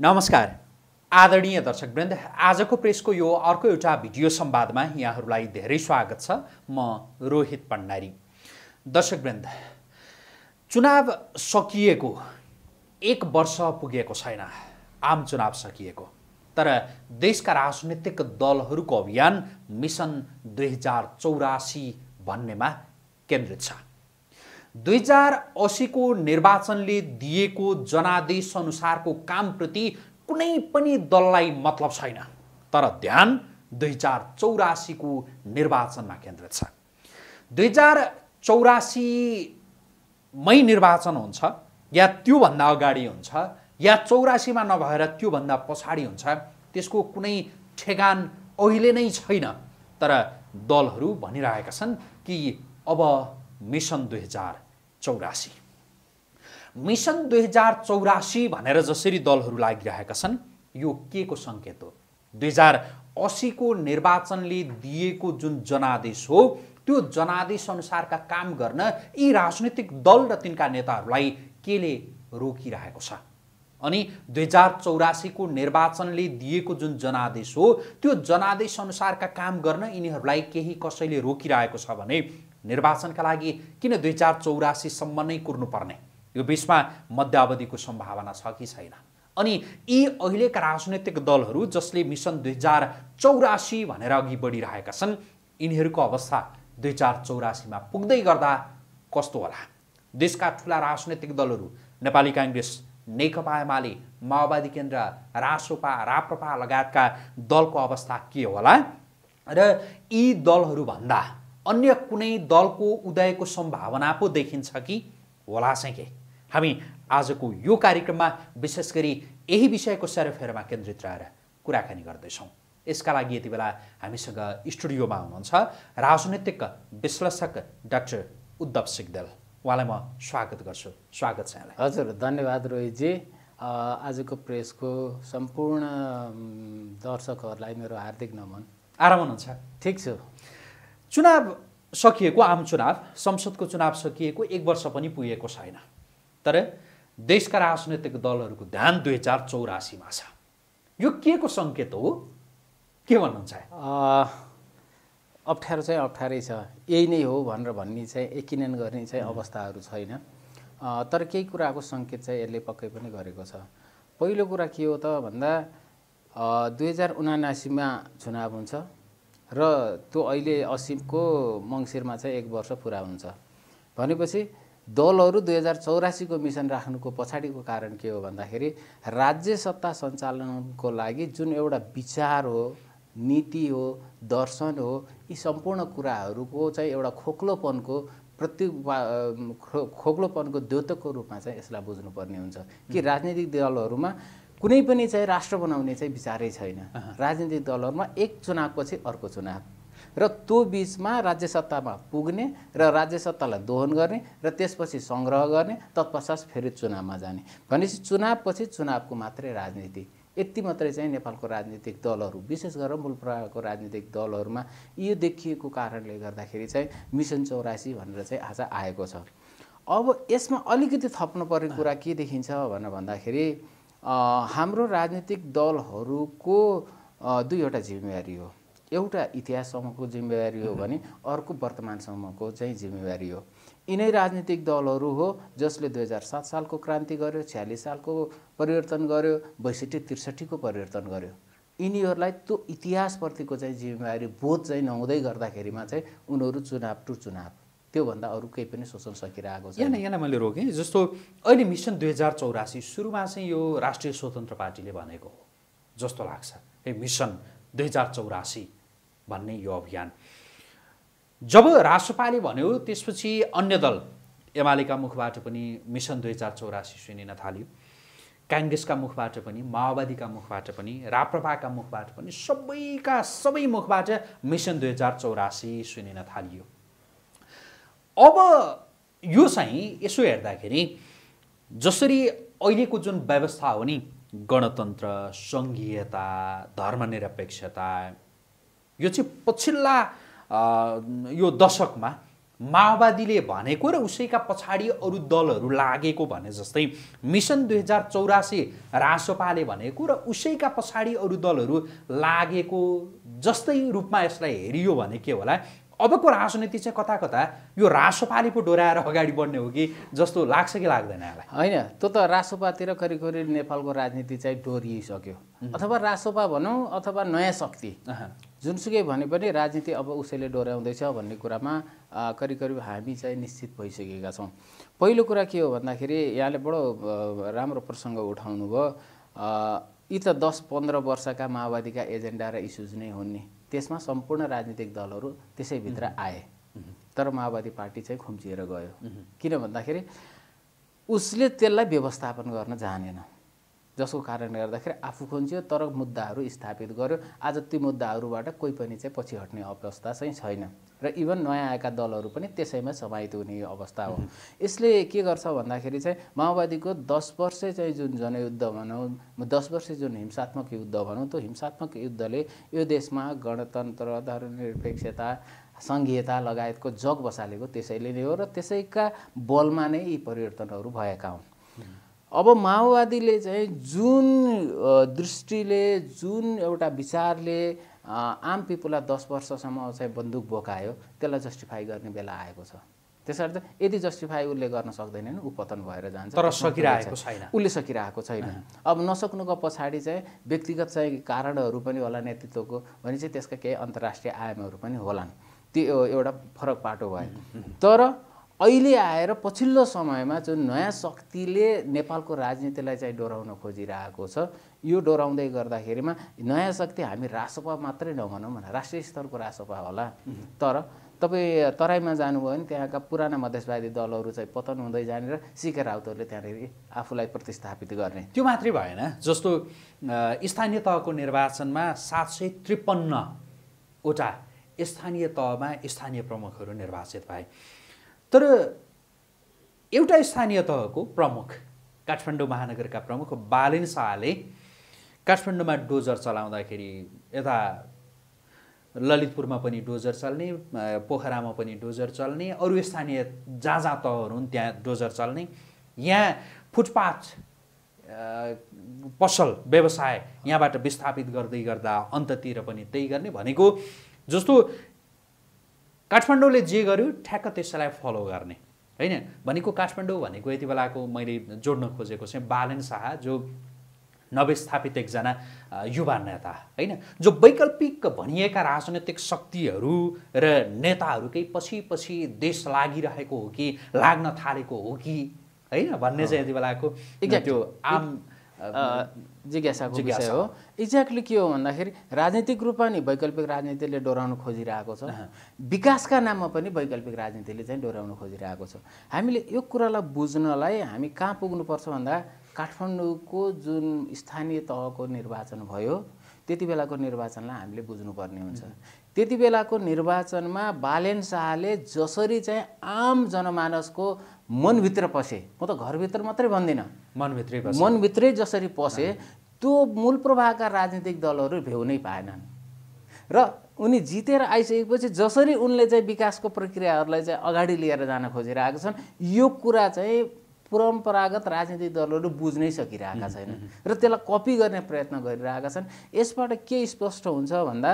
नमस्कार आदरणीय दर्शकवृन्द आजको प्रेसको यो अर्को एउटा भिडियो संवादमा यहाँहरूलाई धेरै स्वागत छ म रोहित पण्डारी दर्शकवृन्द चुनाव सकिएको एक वर्ष पुगेको छैन आम चुनाव सकिएको तर देशका राजनीतिक दलहरूको अभियान मिसन दुई हजार चौरासी भन्नेमा केन्द्रित छ दुई हजार असीको निर्वाचनले दिएको जनादेश अनुसारको कामप्रति कुनै पनि दललाई मतलब छैन तर ध्यान दुई हजार चौरासीको निर्वाचनमा केन्द्रित छ दुई हजार चौरासीमै निर्वाचन हुन्छ या त्योभन्दा अगाडि हुन्छ या चौरासीमा नभएर त्योभन्दा पछाडि हुन्छ त्यसको कुनै ठेगान अहिले नै छैन तर दलहरू भनिरहेका छन् कि अब मिसन दुई हजार चौरासी मिसन दुई हजार चौरासी भनेर जसरी दलहरू लागिरहेका छन् यो के को सङ्केत हो दुई हजार असीको निर्वाचनले दिएको जुन जनादेश हो त्यो जनादेश अनुसारका काम गर्न यी राजनीतिक दल र तिनका नेताहरूलाई केले रोकिरहेको छ अनि दुई हजार चौरासीको निर्वाचनले दिएको जुन जनादेश हो त्यो जनादेश अनुसारका काम गर्न यिनीहरूलाई केही कसैले रोकिरहेको छ भने निर्वाचनका लागि किन दुई हजार चौरासीसम्म नै कुर्नुपर्ने यो बिचमा मध्यावधिको सम्भावना छ कि छैन अनि यी अहिलेका राजनैतिक दलहरू जसले मिसन दुई हजार चौरासी भनेर अघि बढिरहेका छन् यिनीहरूको अवस्था दुई हजार चौरासीमा पुग्दै गर्दा कस्तो होला देशका ठुला राजनैतिक दलहरू नेपाली काङ्ग्रेस नेकपा एमाले माओवादी केन्द्र रासोपा राप्रपा लगायतका दलको अवस्था के होला र यी दलहरूभन्दा अन्य कुनै दलको उदयको सम्भावना पो देखिन्छ कि होला चाहिँ के हामी आजको यो कार्यक्रममा विशेष गरी यही विषयको सेरोफेरोमा केन्द्रित रहेर कुराकानी गर्दैछौँ यसका लागि यति बेला हामीसँग स्टुडियोमा हुनुहुन्छ राजनैतिक विश्लेषक डाक्टर उद्धव सिग्देल उहाँलाई म स्वागत गर्छु स्वागत छ यहाँलाई हजुर धन्यवाद रोहितजी आजको प्रेसको सम्पूर्ण दर्शकहरूलाई मेरो हार्दिक नमन आराम हुनुहुन्छ ठिक छु चुनाव सकिएको आम चुनाव संसदको चुनाव सकिएको एक वर्ष पनि पुगेको छैन तर देशका राजनैतिक दलहरूको ध्यान दुई हजार चौरासीमा छ यो के को सङ्केत हो के भन्नुहुन्छ अप्ठ्यारो चाहिँ अप्ठ्यारै छ यही नै हो भनेर भन्ने चाहिँ यकिन गर्ने चाहिँ अवस्थाहरू छैन तर केही कुराको सङ्केत चाहिँ यसले पक्कै पनि गरेको छ पहिलो कुरा के हो त भन्दा दुई हजार उनासीमा चुनाव हुन्छ र त्यो अहिले असिमको मङ्सिरमा चाहिँ एक वर्ष पुरा हुन्छ भनेपछि दलहरू दुई हजार चौरासीको मिसन राख्नुको पछाडिको कारण के हो भन्दाखेरि राज्य सत्ता सञ्चालनको लागि जुन एउटा विचार हो नीति हो दर्शन हो यी सम्पूर्ण कुराहरूको चाहिँ एउटा खोक्लोपनको प्रति खोक्लोपनको द्योतकको रूपमा चाहिँ यसलाई बुझ्नुपर्ने हुन्छ कि राजनीतिक दलहरूमा कुनै पनि चाहिँ राष्ट्र बनाउने चाहिँ विचारै छैन राजनीतिक दलहरूमा एक चुनावपछि अर्को चुनाव र त्यो बिचमा राज्य सत्तामा पुग्ने र राज्य सत्तालाई दोहन गर्ने र त्यसपछि सङ्ग्रह गर्ने तत्पश्चात फेरि चुनावमा जाने भनेपछि चुनावपछि चुनावको मात्रै राजनीति यति मात्रै चाहिँ नेपालको राजनीतिक दलहरू विशेष गरेर मूल प्रभावको राजनीतिक दलहरूमा यो देखिएको कारणले गर्दाखेरि चाहिँ मिसन चौरासी भनेर चाहिँ आज आएको छ अब यसमा अलिकति थप्नु पर्ने कुरा के देखिन्छ भनेर भन्दाखेरि हाम्रो राजनीतिक दलहरूको दुईवटा जिम्मेवारी हो एउटा इतिहाससम्मको जिम्मेवारी हो भने अर्को वर्तमानसम्मको चाहिँ जिम्मेवारी हो यिनै राजनीतिक दलहरू हो जसले दुई हजार सात सालको क्रान्ति गर्यो छ्यालिस सालको परिवर्तन गर्यो बैसठी त्रिसठीको परिवर्तन गर्यो यिनीहरूलाई त्यो इतिहासप्रतिको चाहिँ जिम्मेवारी बोध चाहिँ नहुँदै गर्दाखेरिमा चाहिँ उनीहरू चुनाव टु चुनाव त्योभन्दा अरू केही पनि सोच्न सकिरहेको छ यहाँ यहाँलाई मैले रोकेँ जस्तो अहिले मिसन दुई हजार चौरासी सुरुमा चाहिँ यो राष्ट्रिय स्वतन्त्र पार्टीले भनेको हो जस्तो लाग्छ ए मिसन दुई हजार चौरासी भन्ने यो अभियान जब राष्ट्रपाले भन्यो त्यसपछि अन्य दल एमालेका मुखबाट पनि मिसन दुई हजार चौरासी सुनिन थाल्यो काङ्ग्रेसका मुखबाट पनि माओवादीका मुखबाट पनि राप्रपाका मुखबाट पनि सबैका सबै मुखबाट मिसन दुई हजार चौरासी सुनिन थालियो अब यो चाहिँ यसो हेर्दाखेरि जसरी अहिलेको जुन व्यवस्था हो नि गणतन्त्र सङ्घीयता धर्मनिरपेक्षता यो चाहिँ पछिल्ला यो दशकमा माओवादीले भनेको र उसैका पछाडि अरू दलहरू लागेको भने जस्तै मिसन दुई हजार चौरासी रासोपाले भनेको र उसैका पछाडि अरू दलहरू लागेको जस्तै रूपमा यसलाई हेरियो भने के होला अबको राजनीति चाहिँ कता कता यो रासोपाले डोराएर अगाडि बढ्ने हो कि जस्तो लाग्छ कि लाग्दैन यसलाई होइन त्यो त रासोपातिर करिब नेपालको राजनीति चाहिँ डोरिइसक्यो अथवा रासोपा भनौँ अथवा नयाँ शक्ति जुनसुकै भने पनि राजनीति अब उसैले डोर्याउँदैछ भन्ने कुरामा करिब करिब हामी चाहिँ निश्चित भइसकेका छौँ पहिलो कुरा के हो भन्दाखेरि यहाँले बडो राम्रो प्रसङ्ग उठाउनु भयो यी त दस पन्ध्र वर्षका माओवादीका एजेन्डा र इस्युज नै हुन् नि त्यसमा सम्पूर्ण राजनीतिक दलहरू त्यसैभित्र आए तर माओवादी पार्टी चाहिँ खुम्चिएर गयो किन भन्दाखेरि उसले त्यसलाई व्यवस्थापन गर्न जानेन जसको कारणले गर्दाखेरि आफू खुम्चियो तर मुद्दाहरू स्थापित गर्यो आज ती मुद्दाहरूबाट कोही पनि चाहिँ पछि हट्ने अवस्था चाहिँ छैन र इभन नयाँ आएका दलहरू पनि त्यसैमा समाहित हुने अवस्था हो यसले के गर्छ भन्दाखेरि चाहिँ माओवादीको दस वर्ष चाहिँ जुन जनयुद्ध भनौँ दस वर्ष जुन हिंसात्मक युद्ध भनौँ त्यो हिंसात्मक युद्धले यो देशमा गणतन्त्र धर्मनिरपेक्षता सङ्घीयता लगायतको जग बसालेको त्यसैले नै हो र त्यसैका बलमा नै यी परिवर्तनहरू भएका हुन् अब माओवादीले चाहिँ जुन दृष्टिले जुन एउटा विचारले आम पिपुललाई दस वर्षसम्म चाहिँ बन्दुक बोकायो त्यसलाई जस्टिफाई गर्ने बेला आएको छ त्यसर्थ यदि जस्टिफाई उसले गर्न सक्दैन ऊ पतन भएर जान्छ तर सकिरहेको छैन उसले सकिरहेको छैन अब नसक्नुको पछाडि चाहिँ व्यक्तिगत चाहिँ कारणहरू पनि होला नेतृत्वको भने चाहिँ त्यसका केही अन्तर्राष्ट्रिय आयामहरू पनि होलान् त्यो एउटा फरक पाटो भयो तर अहिले आएर पछिल्लो समयमा जुन नयाँ शक्तिले नेपालको राजनीतिलाई चाहिँ डोराउन खोजिरहेको छ यो डोराउँदै गर्दाखेरिमा नयाँ शक्ति हामी रासोपा मात्रै नभनौँ न राष्ट्रिय स्तरको रासपा होला तर तपाईँ तराईमा जानुभयो भने त्यहाँका पुराना मधेसवादी दलहरू चाहिँ पतन हुँदै जाने र सिके राउतहरूले त्यहाँनिर आफूलाई प्रतिस्थापित गर्ने त्यो मात्रै भएन जस्तो स्थानीय तहको निर्वाचनमा सात सय त्रिपन्नवटा स्थानीय तहमा स्थानीय प्रमुखहरू निर्वाचित भए तर एउटा स्थानीय तहको प्रमुख काठमाडौँ महानगरका प्रमुख बालेन शाहले काठमाडौँमा डोजर चलाउँदाखेरि यता ललितपुरमा पनि डोजर चल्ने पोखरामा पनि डोजर चल्ने अरू स्थानीय जहाँ जहाँ तहहरू हुन् त्यहाँ डोजर चल्ने यहाँ फुटपाथ पसल व्यवसाय यहाँबाट विस्थापित गर्दै गर्दा अन्ततिर पनि त्यही गर्ने भनेको जस्तो काठमाडौँले जे गर्यो ठ्याक्क त्यसलाई फलो गर्ने होइन भनेको काठमाडौँ भनेको यति बेलाको मैले जोड्न खोजेको चाहिँ बालन शाह जो नवस्थापित एकजना युवा नेता होइन जो वैकल्पिक भनिएका राजनैतिक शक्तिहरू र नेताहरूकै पछि पछि देश लागिरहेको हो कि लाग्न थालेको हो कि होइन भन्ने चाहिँ यति बेलाको त्यो आम जिज्ञासाको विषय हो एक्ज्याक्टली के हो भन्दाखेरि राजनीतिक रूपमा नि वैकल्पिक राजनीतिले डोराउन खोजिरहेको छ विकासका नाममा पनि वैकल्पिक राजनीतिले चाहिँ डोराउन खोजिरहेको छ हामीले यो कुरालाई बुझ्नलाई हामी कहाँ पुग्नुपर्छ भन्दा काठमाडौँको जुन स्थानीय तहको निर्वाचन भयो त्यति बेलाको निर्वाचनलाई हामीले बुझ्नुपर्ने हुन्छ त्यति बेलाको निर्वाचनमा बालेन शाहले जसरी चाहिँ आम जनमानसको मनभित्र पसे म त घरभित्र मात्रै भन्दिनँ मनभित्रै मनभित्रै जसरी पसे त्यो मूल प्रभावका राजनीतिक दलहरू नै पाएनन् र उनी जितेर आइसकेपछि जसरी उनले चाहिँ विकासको प्रक्रियाहरूलाई चाहिँ अगाडि लिएर जान खोजिरहेका छन् यो कुरा चाहिँ परम्परागत राजनीतिक दलहरू बुझ्नै सकिरहेका छैनन् र त्यसलाई कपी गर्ने प्रयत्न गरिरहेका छन् यसबाट के स्पष्ट हुन्छ भन्दा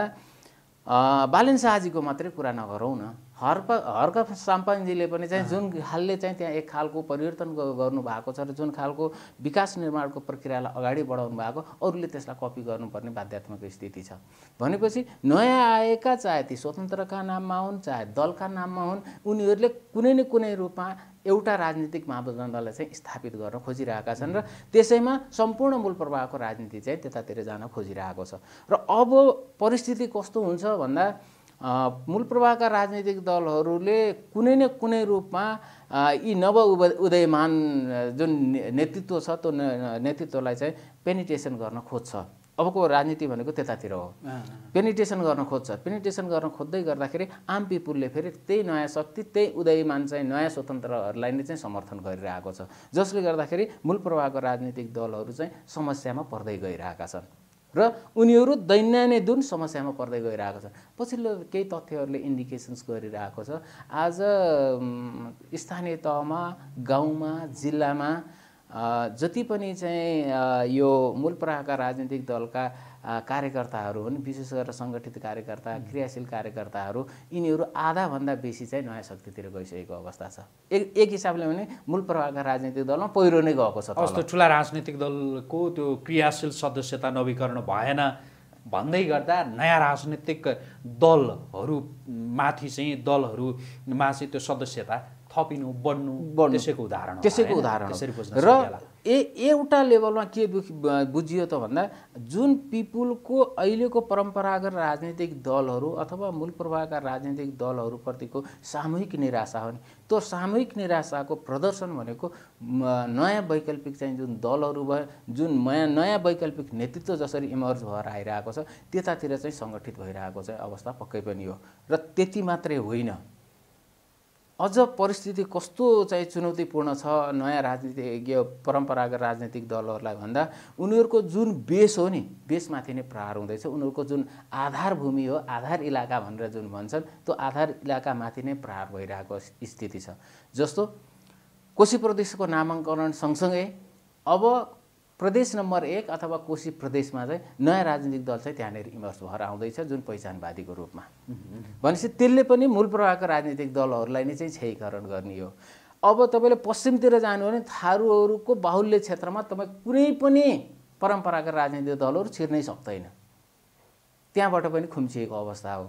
बालन शाहजीको मात्रै कुरा नगरौँ न हर्क हर्क साम्पाङजीले पनि चाहिँ जुन खालले चाहिँ त्यहाँ एक खालको परिवर्तन गर्नुभएको छ र जुन खालको विकास निर्माणको प्रक्रियालाई अगाडि बढाउनु भएको अरूले त्यसलाई कपी गर्नुपर्ने बाध्यात्मक स्थिति छ भनेपछि नयाँ आएका चाहे ती स्वतन्त्रका नाममा हुन् चाहे दलका नाममा हुन् उनीहरूले कुनै न कुनै रूपमा एउटा राजनीतिक मापदण्डलाई चाहिँ स्थापित गर्न खोजिरहेका छन् र त्यसैमा सम्पूर्ण मूल प्रभावको राजनीति चाहिँ त्यतातिर जान खोजिरहेको छ र अब परिस्थिति कस्तो हुन्छ भन्दा मूल प्रभावका राजनैतिक दलहरूले कुनै न कुनै रूपमा यी नव उदयमान जुन नेतृत्व छ त्यो नेतृत्वलाई चाहिँ पेनिटेसन गर्न खोज्छ अबको राजनीति भनेको त्यतातिर हो पेनिटेसन गर्न खोज्छ पेनिटेसन गर्न खोज्दै गर्दाखेरि आम पिपुलले फेरि त्यही नयाँ शक्ति त्यही उदयमान चाहिँ नयाँ स्वतन्त्रहरूलाई नै चाहिँ समर्थन गरिरहेको छ जसले गर्दाखेरि मूल प्रभावको राजनीतिक दलहरू चाहिँ समस्यामा पर्दै गइरहेका छन् र उनीहरू दुन समस्यामा पर्दै गइरहेको छ पछिल्लो केही तथ्यहरूले इन्डिकेसन्स गरिरहेको छ आज स्थानीय तहमा गाउँमा जिल्लामा जति पनि चाहिँ यो मूल प्रायका राजनीतिक दलका कार्यकर्ताहरू हुन् विशेष गरेर सङ्गठित कार्यकर्ता क्रियाशील कार्यकर्ताहरू यिनीहरू आधाभन्दा बेसी चाहिँ नयाँ शक्तितिर गइसकेको अवस्था छ एक एक हिसाबले भने मूल प्रभावका राजनीतिक दलमा पहिरो नै गएको छ कस्तो ठुला राजनीतिक दलको त्यो क्रियाशील सदस्यता नवीकरण भएन भन्दै गर्दा नयाँ राजनीतिक दलहरूमाथि चाहिँ दलहरूमा चाहिँ त्यो सदस्यता थपिनु बढ्नु त्यसैको उदाहरण त्यसैको उदाहरण र ए एउटा लेभलमा के बुझियो त भन्दा जुन पिपुलको अहिलेको परम्परागत राजनीतिक दलहरू अथवा मूल प्रभावका राजनीतिक दलहरूप्रतिको सामूहिक निराशा हो नि त्यो सामूहिक निराशाको प्रदर्शन भनेको नयाँ वैकल्पिक चाहिँ जुन दलहरू भयो जुन नयाँ नयाँ वैकल्पिक नेतृत्व जसरी इमर्ज भएर आइरहेको छ त्यतातिर चाहिँ सङ्गठित भइरहेको चाहिँ अवस्था पक्कै पनि हो र त्यति मात्रै होइन अझ परिस्थिति कस्तो चाहिँ चुनौतीपूर्ण छ नयाँ राजनीतिज्ञ परम्परागत राजनीतिक दलहरूलाई भन्दा उनीहरूको जुन बेस हो नि बेसमाथि नै प्रहार हुँदैछ उनीहरूको जुन आधार भूमि हो आधार इलाका भनेर जुन भन्छन् त्यो आधार इलाकामाथि नै प्रहार भइरहेको स्थिति छ जस्तो कोशी प्रदेशको नामाङ्करण सँगसँगै अब प्रदेश नम्बर एक अथवा कोशी प्रदेशमा चाहिँ नयाँ राजनीतिक दल चाहिँ त्यहाँनिर इमर्स भएर आउँदैछ जुन पहिचानवादीको रूपमा भनेपछि त्यसले पनि मूल प्रवाहको राजनीतिक दलहरूलाई नै चाहिँ क्षयीकरण गर्ने हो अब तपाईँले पश्चिमतिर जानु भने थारूहरूको बाहुल्य क्षेत्रमा तपाईँ कुनै पनि परम्परागत राजनीतिक दलहरू छिर्नै सक्दैन त्यहाँबाट पनि खुम्चिएको अवस्था हो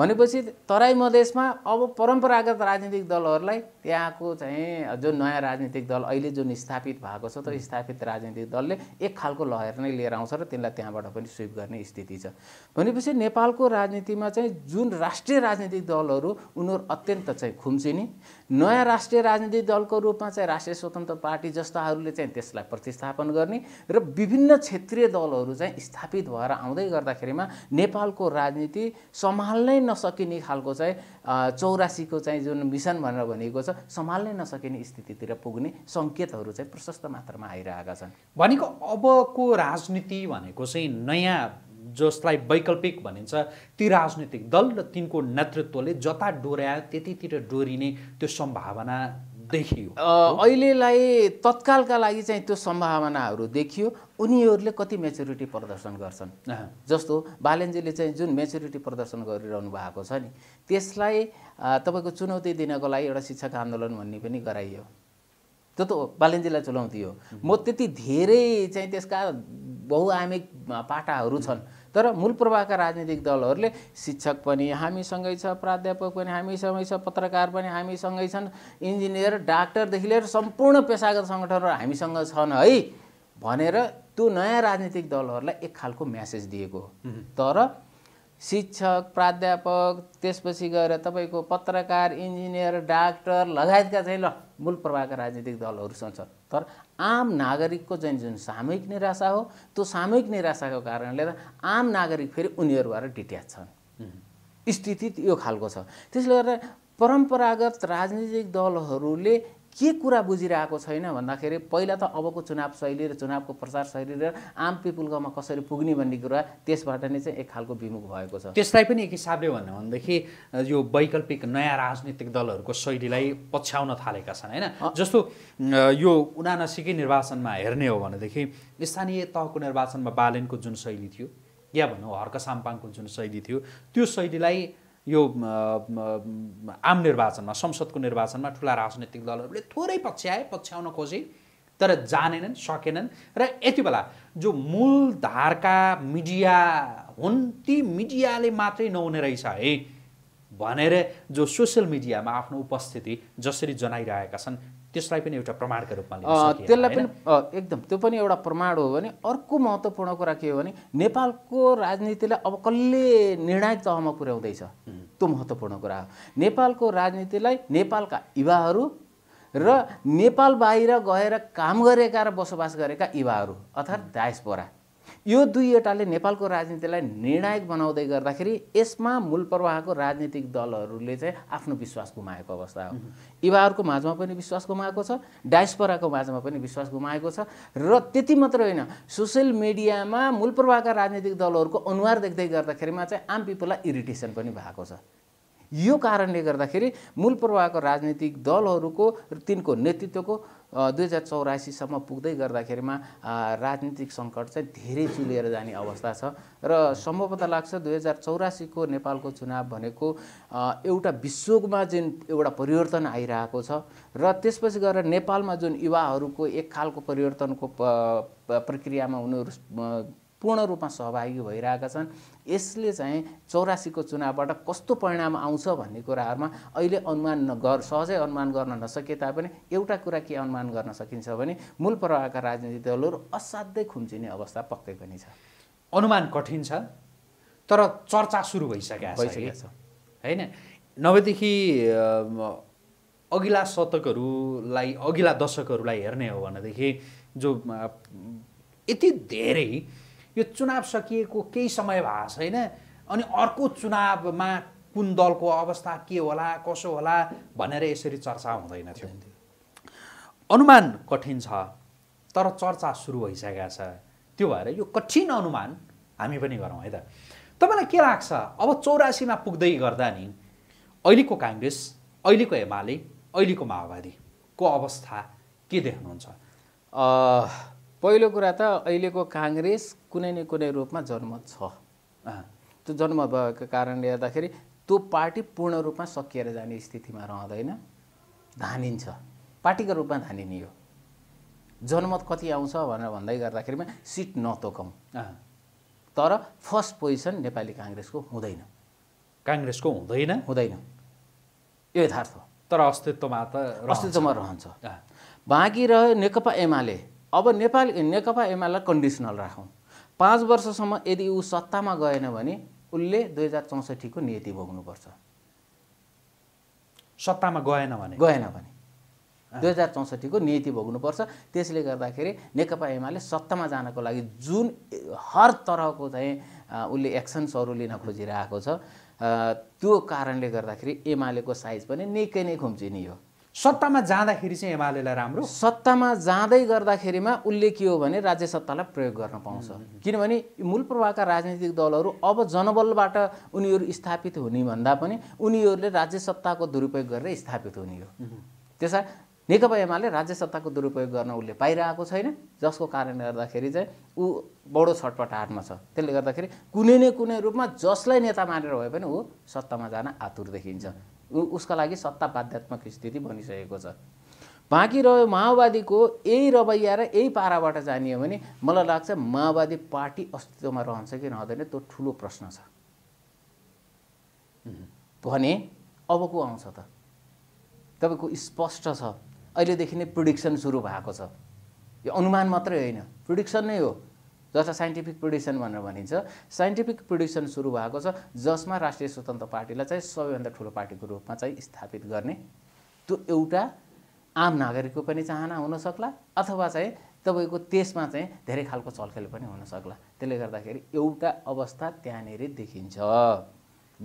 भनेपछि तराई मधेसमा अब परम्परागत राजनीतिक दलहरूलाई त्यहाँको चाहिँ जो नयाँ राजनीतिक दल अहिले जुन स्थापित भएको छ त्यो स्थापित राजनीतिक दलले एक खालको लहर नै लिएर आउँछ र त्यसलाई त्यहाँबाट पनि स्विप गर्ने स्थिति छ भनेपछि नेपालको राजनीतिमा चाहिँ जुन राष्ट्रिय राजनीतिक दलहरू उनीहरू अत्यन्त चाहिँ खुम्चिने नयाँ राष्ट्रिय राजनीतिक दलको रूपमा चाहिँ राष्ट्रिय स्वतन्त्र पार्टी जस्ताहरूले चाहिँ त्यसलाई प्रतिस्थापन गर्ने र विभिन्न क्षेत्रीय दलहरू चाहिँ स्थापित भएर आउँदै गर्दाखेरिमा नेपालको राजनीति सम्हाल्नै नसकिने खालको चाहिँ चौरासीको चाहिँ जुन मिसन भनेर भनेको छ सम्हाल्नै नसकिने स्थितितिर पुग्ने सङ्केतहरू चाहिँ प्रशस्त मात्रामा आइरहेका छन् भनेको अबको राजनीति भनेको चाहिँ नयाँ जसलाई वैकल्पिक भनिन्छ ती राजनीतिक दल र तिनको नेतृत्वले जता डोर्यायो त्यतितिर डोरिने त्यो सम्भावना देखियो अहिलेलाई तत्कालका लागि चाहिँ त्यो सम्भावनाहरू देखियो उनीहरूले कति मेच्युरिटी प्रदर्शन गर्छन् जस्तो बालेन्जीले चाहिँ जुन मेच्युरिटी प्रदर्शन गरिरहनु भएको छ नि त्यसलाई तपाईँको चुनौती दिनको लागि एउटा शिक्षक आन्दोलन भन्ने पनि गराइयो त्यो त बालेन्जीलाई चुनौती हो म त्यति धेरै चाहिँ त्यसका बहुआमिक पाटाहरू छन् तर मूल प्रभावका राजनीतिक दलहरूले शिक्षक पनि हामीसँगै छ प्राध्यापक पनि हामीसँगै छ पत्रकार पनि हामीसँगै छन् इन्जिनियर डाक्टरदेखि लिएर सम्पूर्ण पेसागत सङ्गठनहरू हामीसँग छन् है भनेर त्यो नयाँ राजनीतिक दलहरूलाई एक खालको म्यासेज दिएको तर शिक्षक प्राध्यापक त्यसपछि गएर तपाईँको पत्रकार इन्जिनियर डाक्टर लगायतका चाहिँ ल मूल प्रभावका राजनीतिक दलहरूसँग छन् तर आम नागरिकको चाहिँ जुन सामूहिक निराशा हो त्यो सामूहिक निराशाको कारणले आम नागरिक फेरि उनीहरूबाट डिट्याच छन् स्थिति यो खालको छ त्यसले गर्दा परम्परागत राजनीतिक दलहरूले के कुरा बुझिरहेको छैन भन्दाखेरि पहिला त अबको चुनाव शैली र चुनावको प्रचार शैली र आम पिपुलकोमा कसरी पुग्ने भन्ने कुरा त्यसबाट नै चाहिँ एक खालको विमुख भएको छ त्यसलाई पनि एक हिसाबले भन्यो भनेदेखि यो वैकल्पिक नयाँ राजनीतिक दलहरूको शैलीलाई पछ्याउन थालेका छन् होइन जस्तो यो उनासीकै निर्वाचनमा हेर्ने हो भनेदेखि स्थानीय तहको निर्वाचनमा बालेनको जुन शैली थियो या भनौँ हर्क साम्पाङको जुन शैली थियो त्यो शैलीलाई यो आम निर्वाचनमा संसदको निर्वाचनमा ठुला राजनैतिक दलहरूले थोरै पछ्याए पछ्याउन खोजे तर जानेनन् सकेनन् र यति बेला जो मूलधारका मिडिया हुन् ती मिडियाले मात्रै नहुने रहेछ है भनेर जो सोसियल मिडियामा आफ्नो उपस्थिति जसरी जनाइरहेका छन् त्यसलाई पनि एउटा प्रमाणका रूपमा त्यसलाई पनि एकदम त्यो पनि एउटा प्रमाण हो भने अर्को महत्त्वपूर्ण कुरा के हो भने नेपालको राजनीतिलाई अब कसले निर्णायक तहमा पुर्याउँदैछ यस्तो महत्त्वपूर्ण कुरा हो नेपालको राजनीतिलाई नेपालका युवाहरू र नेपाल बाहिर गएर काम गरेका र बसोबास गरेका युवाहरू अर्थात् डायस्पोरा यो दुईवटाले नेपालको राजनीतिलाई निर्णायक बनाउँदै गर्दाखेरि यसमा मूल प्रवाहको राजनीतिक दलहरूले चाहिँ आफ्नो विश्वास गुमाएको अवस्था हो युवाहरूको माझमा पनि विश्वास गुमाएको छ डायस्पराको माझमा पनि विश्वास गुमाएको छ र त्यति मात्र होइन सोसियल मिडियामा मूल प्रवाहका राजनीतिक दलहरूको अनुहार देख्दै गर्दाखेरिमा चाहिँ आम पिपललाई इरिटेसन पनि भएको छ यो कारणले गर्दाखेरि मूल प्रवाहको राजनीतिक दलहरूको तिनको नेतृत्वको दुई हजार चौरासीसम्म पुग्दै गर्दाखेरिमा राजनीतिक सङ्कट चाहिँ धेरै चुलिएर जाने अवस्था छ र सम्भवतः लाग्छ दुई हजार चौरासीको नेपालको चुनाव भनेको एउटा विश्वमा जुन एउटा परिवर्तन आइरहेको छ र त्यसपछि गएर नेपालमा जुन युवाहरूको एक खालको परिवर्तनको प्रक्रियामा उनीहरू पूर्ण रूपमा सहभागी भइरहेका छन् यसले चाहिँ चौरासीको चुनावबाट कस्तो परिणाम आउँछ भन्ने कुराहरूमा अहिले अनुमान नगर सहजै अनुमान गर्न नसके तापनि एउटा कुरा के अनुमान गर्न सकिन्छ भने मूल प्रवाहका राजनीतिक दलहरू असाध्यै खुम्चिने अवस्था पक्कै पनि छ अनुमान कठिन छ तर चर्चा सुरु भइसकेको भइसकेको छ होइन नभएदेखि अघिल्ला शतकहरूलाई अघिल्ला दशकहरूलाई हेर्ने हो भनेदेखि जो यति धेरै यो चुनाव सकिएको केही समय भएको छैन अनि अर्को चुनावमा कुन दलको अवस्था के होला कसो होला भनेर यसरी चर्चा हुँदैन थियो अनुमान कठिन छ तर चर्चा सुरु भइसकेको छ त्यो भएर यो कठिन अनुमान हामी पनि गरौँ है त तपाईँलाई के लाग्छ अब चौरासीमा पुग्दै गर्दा नि अहिलेको काङ्ग्रेस अहिलेको एमाले अहिलेको माओवादीको अवस्था के देख्नुहुन्छ पहिलो कुरा त अहिलेको काङ्ग्रेस कुनै न कुनै रूपमा जनमत छ त्यो जनमत भएको कारणले गर्दाखेरि त्यो पार्टी पूर्ण रूपमा सकिएर जाने स्थितिमा रहँदैन धानिन्छ पार्टीको रूपमा धानिनियो जनमत कति आउँछ भनेर भन्दै गर्दाखेरिमा सिट नतोकौँ तर फर्स्ट पोजिसन नेपाली काङ्ग्रेसको हुँदैन काङ्ग्रेसको हुँदैन हुँदैन यो यथार्थ तर अस्तित्वमा त अस्तित्वमा रहन्छ बाँकी रह्यो नेकपा एमाले अब नेपाल नेकपा एमालेलाई कन्डिसनल राखौँ पाँच वर्षसम्म यदि ऊ सत्तामा गएन भने उसले दुई हजार चौसठीको नियति भोग्नुपर्छ सत्तामा गएन भने गएन भने दुई हजार चौसठीको नियति भोग्नुपर्छ त्यसले गर्दाखेरि नेकपा एमाले सत्तामा जानको लागि जुन हर तरहको चाहिँ उसले एक्सन्सहरू लिन खोजिरहेको छ त्यो कारणले गर्दाखेरि एमालेको साइज पनि निकै नै हो सत्तामा जाँदाखेरि चाहिँ एमालेलाई राम्रो सत्तामा जाँदै गर्दाखेरिमा उसले के हो भने राज्य सत्तालाई प्रयोग गर्न पाउँछ किनभने मूल प्रभावका राजनीतिक दलहरू अब जनबलबाट उनीहरू स्थापित हुने भन्दा पनि उनीहरूले राज्य सत्ताको दुरुपयोग गरेर स्थापित हुने हो त्यसै नेकपा एमाले राज्य सत्ताको दुरुपयोग गर्न उसले पाइरहेको छैन जसको कारणले गर्दाखेरि चाहिँ ऊ बडो छटपट हाटमा छ त्यसले गर्दाखेरि कुनै न कुनै रूपमा जसलाई नेता मानेर भए पनि ऊ सत्तामा जान आतुर देखिन्छ उसका लागि सत्ता बाध्यात्मक स्थिति बनिसकेको छ बाँकी रह्यो माओवादीको यही रवैया र यही पाराबाट जानियो भने मलाई लाग्छ माओवादी पार्टी अस्तित्वमा रहन्छ कि रहँदैन त्यो ठुलो प्रश्न छ भने अब को आउँछ त तपाईँको स्पष्ट छ अहिलेदेखि नै प्रिडिक्सन सुरु भएको छ यो अनुमान मात्रै होइन प्रिडिक्सन नै हो जसलाई साइन्टिफिक प्रड्युसन भनेर भनिन्छ साइन्टिफिक प्रड्युसन सुरु भएको छ जसमा राष्ट्रिय स्वतन्त्र पार्टीलाई चाहिँ सबैभन्दा ठुलो पार्टीको रूपमा चाहिँ स्थापित गर्ने त्यो एउटा आम नागरिकको पनि चाहना हुनसक्ला अथवा चाहिँ तपाईँको त्यसमा चाहिँ धेरै खालको चलखेल पनि हुनसक्ला त्यसले गर्दाखेरि एउटा अवस्था त्यहाँनिर देखिन्छ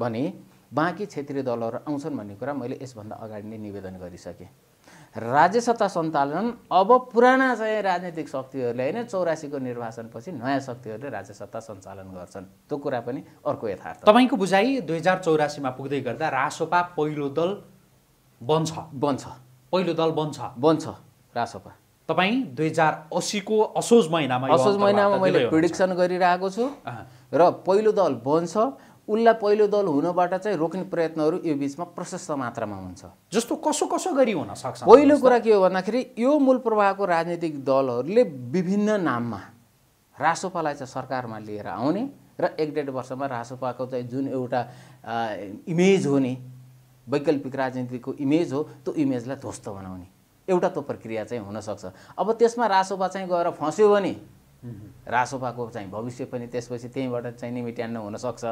भने बाँकी क्षेत्रीय दलहरू आउँछन् भन्ने कुरा मैले यसभन्दा अगाडि नै निवेदन गरिसकेँ राज्य सत्ता सञ्चालन अब पुराना चाहिँ राजनीतिक शक्तिहरूले होइन चौरासीको निर्वाचनपछि नयाँ शक्तिहरूले राज्य सत्ता सञ्चालन गर्छन् त्यो कुरा पनि अर्को यथार्थ तपाईँको बुझाइ दुई हजार चौरासीमा पुग्दै गर्दा रासोपा पहिलो दल बन्छ बन्छ पहिलो दल बन्छ बन्छ रासोपा तपाईँ दुई हजार असीको असोज महिनामा असोज महिनामा मैले प्रिडिक्सन गरिरहेको छु र पहिलो दल बन्छ उसलाई पहिलो दल हुनबाट चाहिँ रोक्ने प्रयत्नहरू यो बिचमा प्रशस्त मात्रामा हुन्छ जस्तो कसो कसो गरी हुन सक्छ पहिलो कुरा के हो भन्दाखेरि यो मूल प्रवाहको राजनीतिक दलहरूले विभिन्न नाममा रासोपालाई चाहिँ सरकारमा लिएर आउने र एक डेढ वर्षमा रासोपाको चाहिँ जुन एउटा इमेज हो नि वैकल्पिक राजनीतिको इमेज हो त्यो इमेजलाई ध्वस्त बनाउने एउटा त्यो प्रक्रिया चाहिँ हुनसक्छ अब त्यसमा रासोपा चाहिँ गएर फस्यो भने रासोपाको चाहिँ भविष्य पनि त्यसपछि त्यहीँबाट चाहिँ निमिट्यान्न हुनसक्छ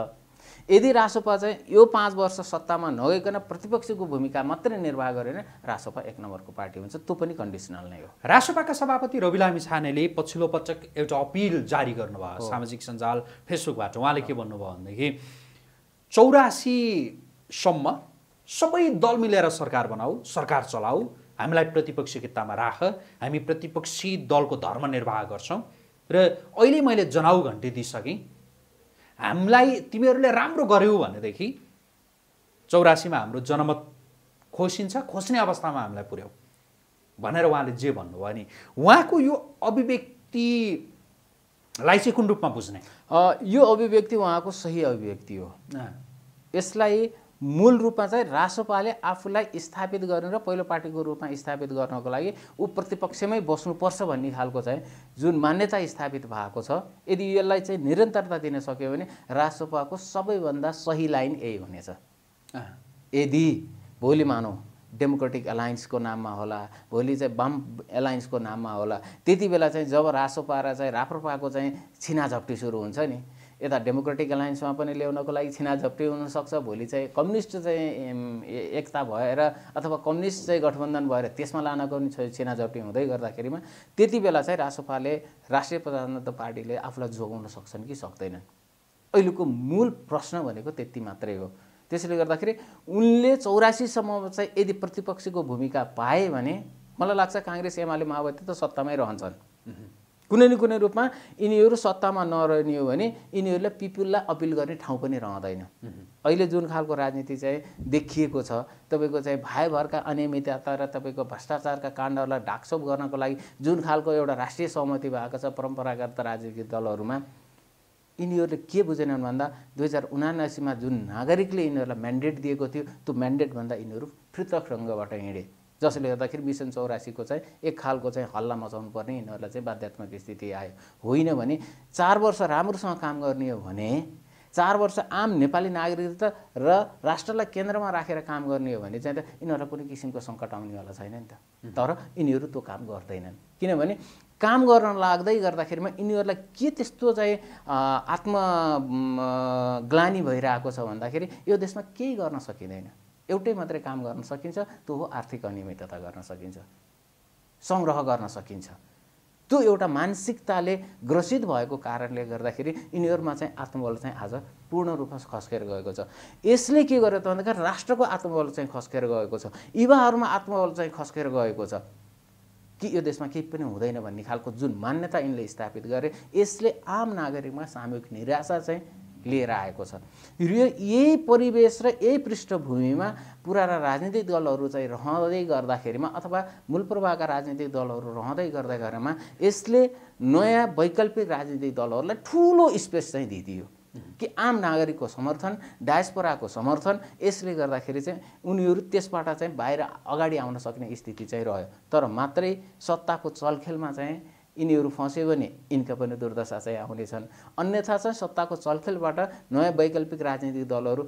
यदि रासोपा चाहिँ यो पाँच वर्ष सत्तामा नगइकन प्रतिपक्षको भूमिका मात्रै निर्वाह गरेन भने रासोपा एक नम्बरको पार्टी हुन्छ त्यो पनि कन्डिसनल नै हो रासोपाका सभापति रवि लामी छानेले पछिल्लो पटक एउटा अपिल जारी गर्नुभयो सामाजिक सञ्जाल फेसबुकबाट उहाँले के भन्नुभयो भनेदेखि चौरासीसम्म सबै दल मिलेर सरकार बनाऊ सरकार चलाऊ हामीलाई प्रतिपक्षितामा राख हामी प्रतिपक्षी दलको धर्म निर्वाह गर्छौँ र अहिले मैले जनाउ घन्टी दिइसकेँ हामीलाई तिमीहरूले राम्रो गर्यौ भनेदेखि चौरासीमा हाम्रो जनमत खोसिन्छ खोस्ने अवस्थामा हामीलाई पुर्याउ भनेर उहाँले जे भन्नुभयो नि उहाँको यो अभिव्यक्तिलाई चाहिँ कुन रूपमा बुझ्ने यो अभिव्यक्ति उहाँको सही अभिव्यक्ति हो यसलाई मूल रूपमा चाहिँ रासोपाले आफूलाई स्थापित गर्ने र पहिलो पार्टीको रूपमा स्थापित गर्नको लागि ऊ प्रतिपक्षमै बस्नुपर्छ भन्ने खालको चाहिँ जुन मान्यता स्थापित भएको छ यदि यसलाई चाहिँ निरन्तरता दिन सक्यो भने रासोपाको सबैभन्दा सही लाइन यही हुनेछ यदि भोलि मानौँ डेमोक्रेटिक एलायन्सको नाममा होला भोलि चाहिँ बाम एलायन्सको नाममा होला त्यति बेला चाहिँ जब रासोपा र चाहिँ राप्रपाको चाहिँ छिनाझप्टी सुरु हुन्छ नि यता डेमोक्रेटिक एलायन्समा पनि ल्याउनको लागि छिना छिनाझप्टी हुनसक्छ भोलि चाहिँ कम्युनिस्ट चाहिँ एकता भएर अथवा कम्युनिस्ट चाहिँ गठबन्धन भएर त्यसमा लानको पनि छिनाझप्टी हुँदै गर्दाखेरिमा त्यति बेला चाहिँ रासोपाले राष्ट्रिय प्रजातन्त्र पार्टीले आफूलाई जोगाउन सक्छन् कि सक्दैनन् अहिलेको मूल प्रश्न भनेको त्यति मात्रै हो त्यसैले गर्दाखेरि उनले चौरासीसम्म चाहिँ यदि प्रतिपक्षको भूमिका पाए भने मलाई लाग्छ काङ्ग्रेस एमाले माओवादी त सत्तामै रहन्छन् कुनै न कुनै रूपमा यिनीहरू सत्तामा नरहने हो भने यिनीहरूलाई पिपुललाई अपिल गर्ने ठाउँ पनि रहँदैन अहिले जुन खालको राजनीति चाहिँ देखिएको छ तपाईँको चाहिँ भाइभरका अनियमितता र तपाईँको भ्रष्टाचारका काण्डहरूलाई ढाकछोप गर्नको लागि जुन खालको एउटा राष्ट्रिय सहमति भएको छ परम्परागत राजनीतिक दलहरूमा यिनीहरूले के बुझेनन् भन्दा दुई हजार उनासीमा जुन नागरिकले यिनीहरूलाई म्यान्डेट दिएको थियो त्यो म्यान्डेटभन्दा यिनीहरू पृथक ढङ्गबाट हिँडे जसले गर्दाखेरि मिसन चौरासीको चाहिँ एक खालको चाहिँ हल्ला मचाउनु पर्ने यिनीहरूलाई चाहिँ बाध्यात्मक स्थिति आयो होइन भने चार वर्ष राम्रोसँग काम गर्ने हो भने चार वर्ष आम नेपाली नागरिकता र राष्ट्रलाई केन्द्रमा राखेर काम गर्ने हो भने चाहिँ त यिनीहरूलाई कुनै किसिमको सङ्कट आउनेवाला छैन नि त तर यिनीहरू त्यो काम गर्दैनन् किनभने काम गर्न लाग्दै गर्दाखेरिमा यिनीहरूलाई के त्यस्तो चाहिँ आत्मग्लानी भइरहेको छ भन्दाखेरि यो देशमा केही गर्न सकिँदैन एउटै मात्रै काम गर्न सकिन्छ त्यो हो आर्थिक अनियमितता गर्न सकिन्छ सङ्ग्रह गर्न सकिन्छ त्यो एउटा मानसिकताले ग्रसित भएको कारणले गर्दाखेरि यिनीहरूमा चाहिँ आत्मबल चाहिँ आज पूर्ण रूपमा खस्केर गएको छ यसले के गर्यो त भन्दाखेरि राष्ट्रको आत्मबल चाहिँ खस्केर गएको छ युवाहरूमा आत्मबल चाहिँ खस्केर गएको छ कि यो देशमा केही पनि हुँदैन भन्ने खालको जुन मान्यता यिनले स्थापित गरे यसले आम नागरिकमा सामूहिक निराशा चाहिँ लिएर आएको छ यो यही परिवेश र यही पृष्ठभूमिमा पुराना राजनीतिक दलहरू चाहिँ रहँदै गर्दाखेरिमा अथवा मूल प्रभावका राजनीतिक दलहरू रहँदै गर्दा गरेमा यसले नयाँ वैकल्पिक राजनीतिक दलहरूलाई ठुलो स्पेस चाहिँ दिइदियो कि आम नागरिकको समर्थन डायस्पोराको समर्थन यसले गर्दाखेरि चाहिँ उनीहरू त्यसबाट चाहिँ बाहिर अगाडि आउन सक्ने स्थिति चाहिँ रह्यो तर मात्रै सत्ताको चलखेलमा चाहिँ यिनीहरू फस्यो भने यिनका पनि दुर्दशा चाहिँ आउनेछन् अन्यथा चाहिँ सत्ताको चलखेलबाट नयाँ वैकल्पिक राजनीतिक दलहरू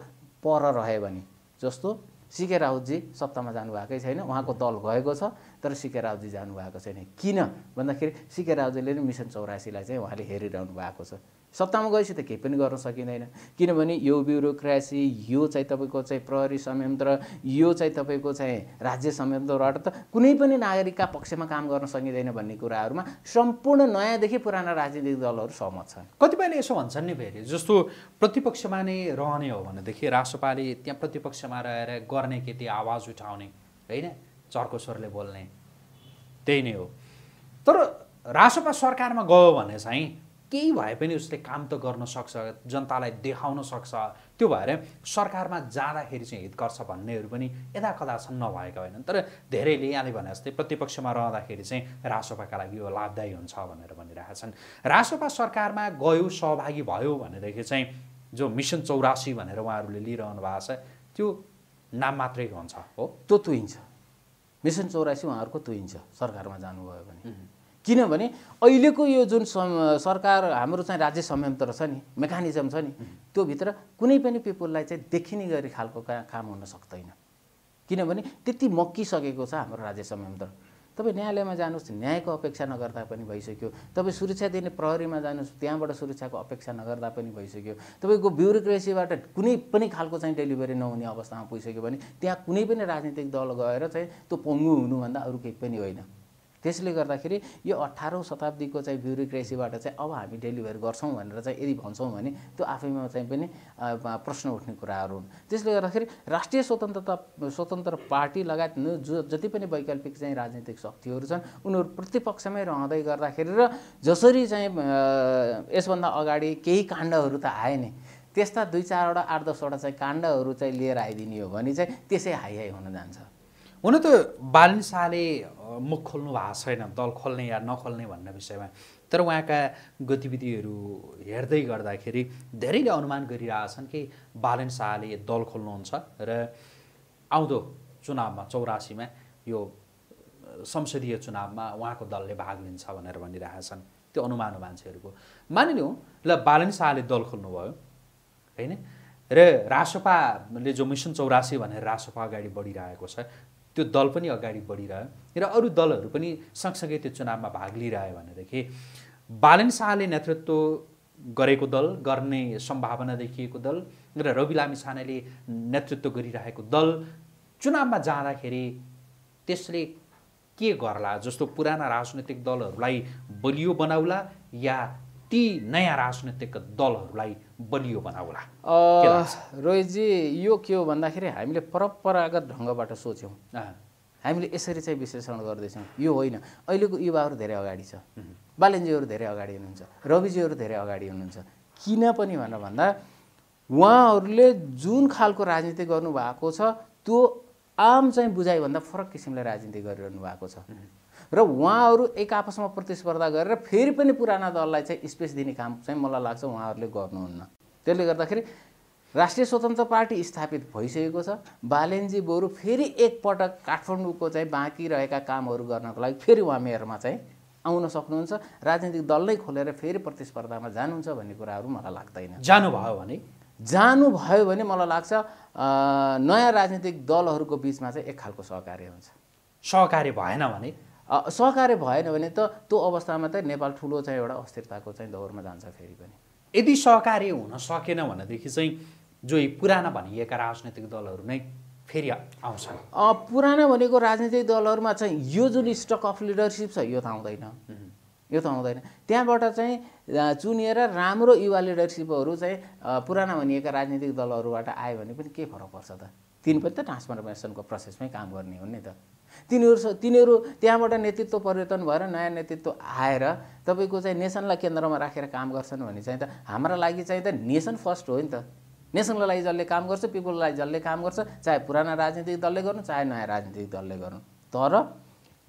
पर रह्यो भने जस्तो सिके राउतजी सत्तामा जानुभएकै छैन उहाँको दल गएको छ तर सिके रावजी जानुभएको छैन किन भन्दाखेरि सिके रावजीले नै मिसन चौरासीलाई चाहिँ उहाँले हेरिरहनु भएको छ सत्तामा गएपछि त केही पनि गर्न सकिँदैन किनभने यो ब्युरोक्रासी यो चाहिँ तपाईँको चाहिँ प्रहरी संयन्त्र यो चाहिँ तपाईँको चाहिँ राज्य संयन्त्रबाट त कुनै पनि नागरिकका पक्षमा काम गर्न सकिँदैन भन्ने कुराहरूमा सम्पूर्ण नयाँदेखि पुराना राजनीतिक दलहरू सहमत छन् कतिपयले यसो भन्छन् नि फेरि जस्तो प्रतिपक्षमा नै रहने हो भनेदेखि रासोपाले त्यहाँ प्रतिपक्षमा रहेर गर्ने केटी आवाज उठाउने होइन चर्को स्वरले बोल्ने त्यही नै हो तर रासोपा सरकारमा गयो भने चाहिँ केही भए पनि उसले काम त गर्न सक्छ जनतालाई देखाउन सक्छ त्यो भएर सरकारमा जाँदाखेरि चाहिँ हित गर्छ भन्नेहरू पनि यदा कदा छन् नभएका होइनन् तर धेरैले यहाँले भने जस्तै प्रतिपक्षमा रहँदाखेरि चाहिँ रासोपाका लागि यो लाभदायी हुन्छ भनेर भनिरहेका छन् रासोपा सरकारमा गयो सहभागी भयो भनेदेखि चाहिँ जो मिसन चौरासी भनेर उहाँहरूले लिइरहनु भएको छ त्यो नाम मात्रै हुन्छ हो त्यो तुइन्छ मिसन चौरासी उहाँहरूको तुइन्छ सरकारमा जानुभयो भने किनभने अहिलेको यो जुन सरकार हाम्रो चाहिँ राज्य संयन्त्र छ नि मेकानिजम छ नि त्यो भित्र कुनै पनि पिपुललाई चाहिँ देखिने गरी खालको काम हुन सक्दैन किनभने त्यति मक्किसकेको छ हाम्रो राज्य संयन्त्र तपाईँ न्यायालयमा जानुहोस् न्यायको अपेक्षा नगर्दा पनि भइसक्यो तपाईँ सुरक्षा दिने प्रहरीमा जानुहोस् त्यहाँबाट सुरक्षाको अपेक्षा नगर्दा पनि भइसक्यो तपाईँको ब्युरोक्रेसीबाट कुनै पनि खालको चाहिँ डेलिभरी नहुने अवस्थामा पुगिसक्यो भने त्यहाँ कुनै पनि राजनीतिक दल गएर चाहिँ त्यो पङ्गु हुनुभन्दा अरू केही पनि होइन त्यसले गर्दाखेरि यो अठारौँ शताब्दीको चाहिँ ब्युरोक्रेसीबाट चाहिँ अब हामी डेलिभर गर्छौँ भनेर चाहिँ यदि भन्छौँ भने त्यो आफैमा चाहिँ पनि प्रश्न उठ्ने कुराहरू हुन् त्यसले गर्दाखेरि राष्ट्रिय स्वतन्त्रता स्वतन्त्र पार्टी लगायत जति पनि वैकल्पिक चाहिँ राजनीतिक शक्तिहरू छन् उनीहरू प्रतिपक्षमै रहँदै गर्दाखेरि र जसरी चाहिँ यसभन्दा अगाडि केही काण्डहरू त आए नै त्यस्ता दुई चारवटा आठ दसवटा चाहिँ काण्डहरू चाहिँ लिएर आइदिने हो भने चाहिँ त्यसै हाई हाई हुन जान्छ हुन त बालिन शाहले मुख खोल्नु भएको छैन दल खोल्ने या नखोल्ने भन्ने विषयमा तर उहाँका गतिविधिहरू हेर्दै गर्दाखेरि धेरैले अनुमान गरिरहेछन् कि बालन शाहले दल खोल्नुहुन्छ र आउँदो चुनावमा चौरासीमा यो संसदीय चुनावमा उहाँको दलले भाग लिन्छ भनेर भनिरहेछन् त्यो अनुमान हो मान्छेहरूको मानिलिउँ ल बालन शाहले दल खोल्नुभयो होइन र रासोपाले जो मिसन चौरासी भनेर रासोपा अगाडि बढिरहेको छ त्यो दल पनि अगाडि बढिरह्यो र अरू दलहरू पनि सँगसँगै त्यो चुनावमा भाग लिइरह्यो भनेदेखि बालन शाहले नेतृत्व गरेको दल गर्ने सम्भावना देखिएको दल र रवि लामी छानेले नेतृत्व गरिरहेको दल चुनावमा जाँदाखेरि त्यसले के गर्ला जस्तो पुराना राजनैतिक दलहरूलाई बलियो बनाउला या ती नयाँ राजनैतिक दलहरूलाई बलियो बनाउला रोहितजी यो के हो भन्दाखेरि हामीले परम्परागत ढङ्गबाट सोच्यौँ हामीले यसरी चाहिँ विश्लेषण गर्दैछौँ यो होइन अहिलेको युवाहरू धेरै अगाडि छ बालेन्जीहरू धेरै अगाडि हुनुहुन्छ रविजीहरू धेरै अगाडि हुनुहुन्छ किन पनि भनेर भन्दा उहाँहरूले जुन खालको राजनीति गर्नुभएको छ त्यो आम चाहिँ बुझाइभन्दा फरक किसिमले राजनीति गरिरहनु भएको छ र उहाँहरू एक आपसमा प्रतिस्पर्धा गरेर फेरि पनि पुराना दललाई चाहिँ स्पेस दिने काम चाहिँ मलाई लाग्छ उहाँहरूले गर्नुहुन्न त्यसले गर्दाखेरि राष्ट्रिय स्वतन्त्र पार्टी स्थापित भइसकेको छ बालेनजी बरु फेरि एकपटक काठमाडौँको चाहिँ बाँकी रहेका कामहरू गर्नको लागि फेरि उहाँ मेयरमा चाहिँ आउन सक्नुहुन्छ राजनीतिक दल नै खोलेर फेरि प्रतिस्पर्धामा जानुहुन्छ भन्ने कुराहरू मलाई लाग्दैन जानुभयो भने जानुभयो भने मलाई लाग्छ नयाँ राजनीतिक दलहरूको बिचमा चाहिँ एक खालको सहकार्य हुन्छ सहकार्य भएन भने सहकार्य भएन भने त त्यो अवस्थामा त नेपाल ठुलो चाहिँ एउटा अस्थिरताको चाहिँ दौरमा जान्छ फेरि पनि यदि सहकार्य हुन सकेन भनेदेखि चाहिँ जो पुराना भनिएका राजनैतिक दलहरू नै फेरि आउँछ पुराना भनेको राजनीतिक दलहरूमा चाहिँ यो जुन स्टक अफ लिडरसिप छ यो त आउँदैन यो त आउँदैन त्यहाँबाट चाहिँ चुनिएर राम्रो युवा लिडरसिपहरू चाहिँ पुराना भनिएका राजनीतिक दलहरूबाट आयो भने पनि के फरक पर्छ त तिन पनि त ट्रान्सफर्मेसनको प्रोसेसमै काम गर्ने हो नि त तिनीहरू तिनीहरू त्यहाँबाट नेतृत्व परिवर्तन भएर नयाँ नेतृत्व आएर तपाईँको चाहिँ नेसनलाई केन्द्रमा राखेर काम गर्छन् भने चाहिँ त हाम्रो लागि चाहिँ त नेसन फर्स्ट हो नि त नेसनको लागि जसले काम गर्छ पिपुलको लागि जसले काम गर्छ चाहे पुराना राजनीतिक दलले गर्नु चाहे नयाँ राजनीतिक दलले गर्नु तर